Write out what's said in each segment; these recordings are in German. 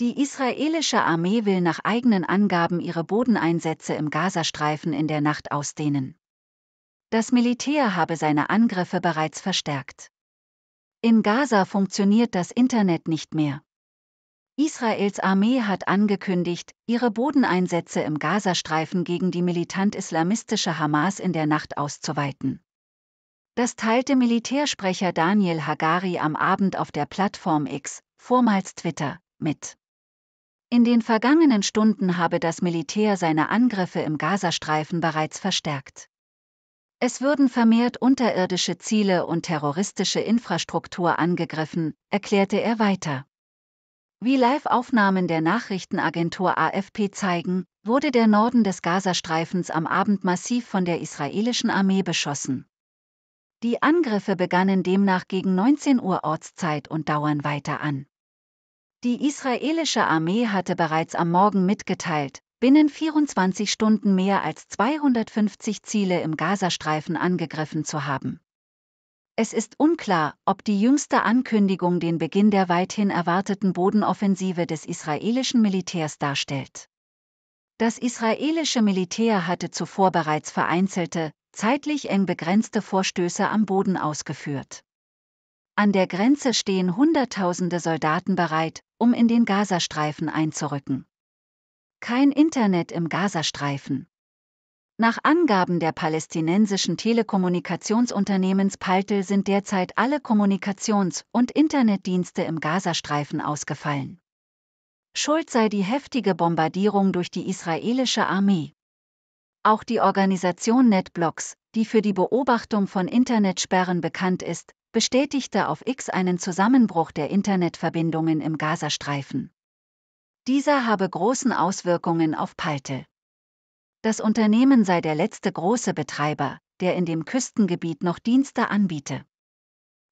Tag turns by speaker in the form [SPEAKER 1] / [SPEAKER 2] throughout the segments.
[SPEAKER 1] Die israelische Armee will nach eigenen Angaben ihre Bodeneinsätze im Gazastreifen in der Nacht ausdehnen. Das Militär habe seine Angriffe bereits verstärkt. In Gaza funktioniert das Internet nicht mehr. Israels Armee hat angekündigt, ihre Bodeneinsätze im Gazastreifen gegen die militant-islamistische Hamas in der Nacht auszuweiten. Das teilte Militärsprecher Daniel Hagari am Abend auf der Plattform X, vormals Twitter, mit. In den vergangenen Stunden habe das Militär seine Angriffe im Gazastreifen bereits verstärkt. Es würden vermehrt unterirdische Ziele und terroristische Infrastruktur angegriffen, erklärte er weiter. Wie Live-Aufnahmen der Nachrichtenagentur AFP zeigen, wurde der Norden des Gazastreifens am Abend massiv von der israelischen Armee beschossen. Die Angriffe begannen demnach gegen 19 Uhr Ortszeit und dauern weiter an. Die israelische Armee hatte bereits am Morgen mitgeteilt, binnen 24 Stunden mehr als 250 Ziele im Gazastreifen angegriffen zu haben. Es ist unklar, ob die jüngste Ankündigung den Beginn der weithin erwarteten Bodenoffensive des israelischen Militärs darstellt. Das israelische Militär hatte zuvor bereits vereinzelte, zeitlich eng begrenzte Vorstöße am Boden ausgeführt. An der Grenze stehen Hunderttausende Soldaten bereit, um in den Gazastreifen einzurücken. Kein Internet im Gazastreifen. Nach Angaben der palästinensischen Telekommunikationsunternehmens Paltel sind derzeit alle Kommunikations- und Internetdienste im Gazastreifen ausgefallen. Schuld sei die heftige Bombardierung durch die israelische Armee. Auch die Organisation NetBlocks, die für die Beobachtung von Internetsperren bekannt ist, bestätigte auf X einen Zusammenbruch der Internetverbindungen im Gazastreifen. Dieser habe großen Auswirkungen auf Palte. Das Unternehmen sei der letzte große Betreiber, der in dem Küstengebiet noch Dienste anbiete.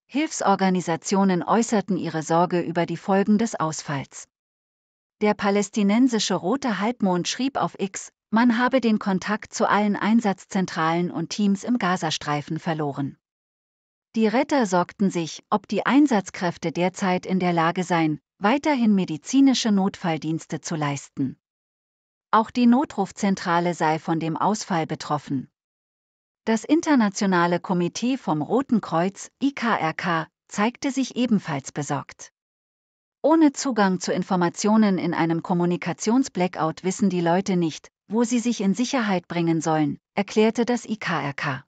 [SPEAKER 1] Hilfsorganisationen äußerten ihre Sorge über die Folgen des Ausfalls. Der palästinensische Rote Halbmond schrieb auf X, man habe den Kontakt zu allen Einsatzzentralen und Teams im Gazastreifen verloren. Die Retter sorgten sich, ob die Einsatzkräfte derzeit in der Lage seien, weiterhin medizinische Notfalldienste zu leisten. Auch die Notrufzentrale sei von dem Ausfall betroffen. Das Internationale Komitee vom Roten Kreuz, IKRK, zeigte sich ebenfalls besorgt. Ohne Zugang zu Informationen in einem Kommunikations-Blackout wissen die Leute nicht, wo sie sich in Sicherheit bringen sollen, erklärte das IKRK.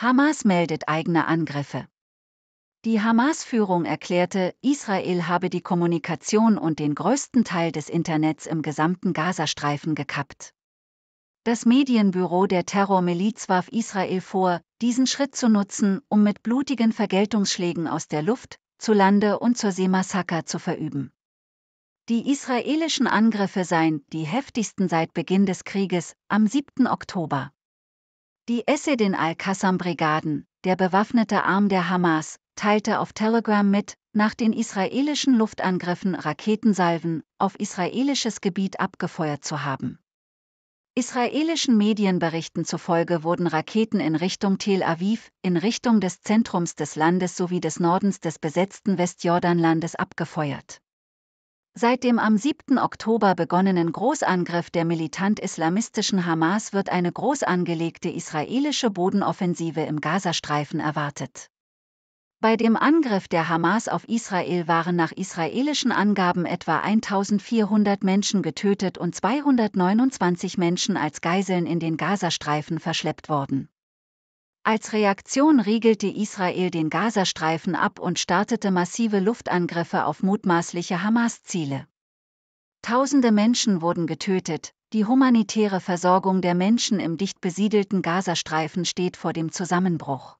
[SPEAKER 1] Hamas meldet eigene Angriffe. Die Hamas-Führung erklärte, Israel habe die Kommunikation und den größten Teil des Internets im gesamten Gazastreifen gekappt. Das Medienbüro der Terrormiliz warf Israel vor, diesen Schritt zu nutzen, um mit blutigen Vergeltungsschlägen aus der Luft, zu Lande und zur Seemassaker zu verüben. Die israelischen Angriffe seien die heftigsten seit Beginn des Krieges am 7. Oktober. Die Essedin al-Qassam-Brigaden, der bewaffnete Arm der Hamas, teilte auf Telegram mit, nach den israelischen Luftangriffen Raketensalven auf israelisches Gebiet abgefeuert zu haben. Israelischen Medienberichten zufolge wurden Raketen in Richtung Tel Aviv, in Richtung des Zentrums des Landes sowie des Nordens des besetzten Westjordanlandes abgefeuert. Seit dem am 7. Oktober begonnenen Großangriff der militant-islamistischen Hamas wird eine groß angelegte israelische Bodenoffensive im Gazastreifen erwartet. Bei dem Angriff der Hamas auf Israel waren nach israelischen Angaben etwa 1400 Menschen getötet und 229 Menschen als Geiseln in den Gazastreifen verschleppt worden. Als Reaktion riegelte Israel den Gazastreifen ab und startete massive Luftangriffe auf mutmaßliche Hamas-Ziele. Tausende Menschen wurden getötet, die humanitäre Versorgung der Menschen im dicht besiedelten Gazastreifen steht vor dem Zusammenbruch.